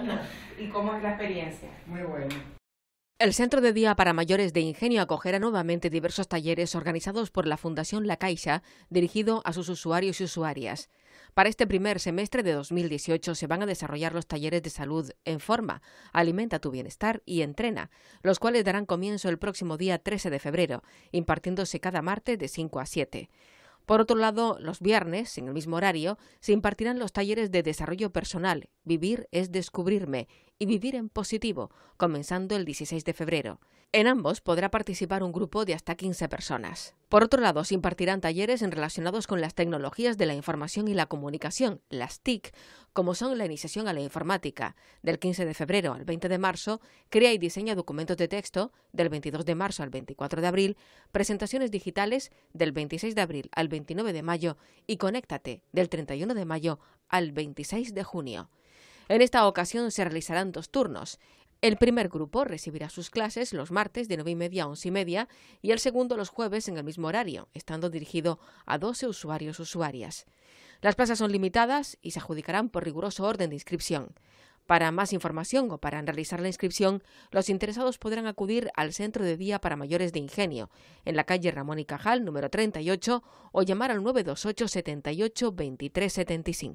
y cómo es la experiencia. Muy bueno. El Centro de Día para Mayores de Ingenio acogerá nuevamente diversos talleres organizados por la Fundación La Caixa, dirigido a sus usuarios y usuarias. Para este primer semestre de 2018 se van a desarrollar los talleres de salud en forma, alimenta tu bienestar y entrena, los cuales darán comienzo el próximo día 13 de febrero, impartiéndose cada martes de 5 a 7. Por otro lado, los viernes, en el mismo horario, se impartirán los talleres de desarrollo personal, Vivir es descubrirme, dividir Vivir en Positivo, comenzando el 16 de febrero. En ambos podrá participar un grupo de hasta 15 personas. Por otro lado, se impartirán talleres relacionados con las tecnologías de la información y la comunicación, las TIC, como son la iniciación a la informática, del 15 de febrero al 20 de marzo, crea y diseña documentos de texto, del 22 de marzo al 24 de abril, presentaciones digitales, del 26 de abril al 29 de mayo, y conéctate, del 31 de mayo al 26 de junio. En esta ocasión se realizarán dos turnos. El primer grupo recibirá sus clases los martes de 9 y media a 11 y media y el segundo los jueves en el mismo horario, estando dirigido a 12 usuarios usuarias. Las plazas son limitadas y se adjudicarán por riguroso orden de inscripción. Para más información o para realizar la inscripción, los interesados podrán acudir al Centro de Día para Mayores de Ingenio, en la calle Ramón y Cajal, número 38, o llamar al 928 78 23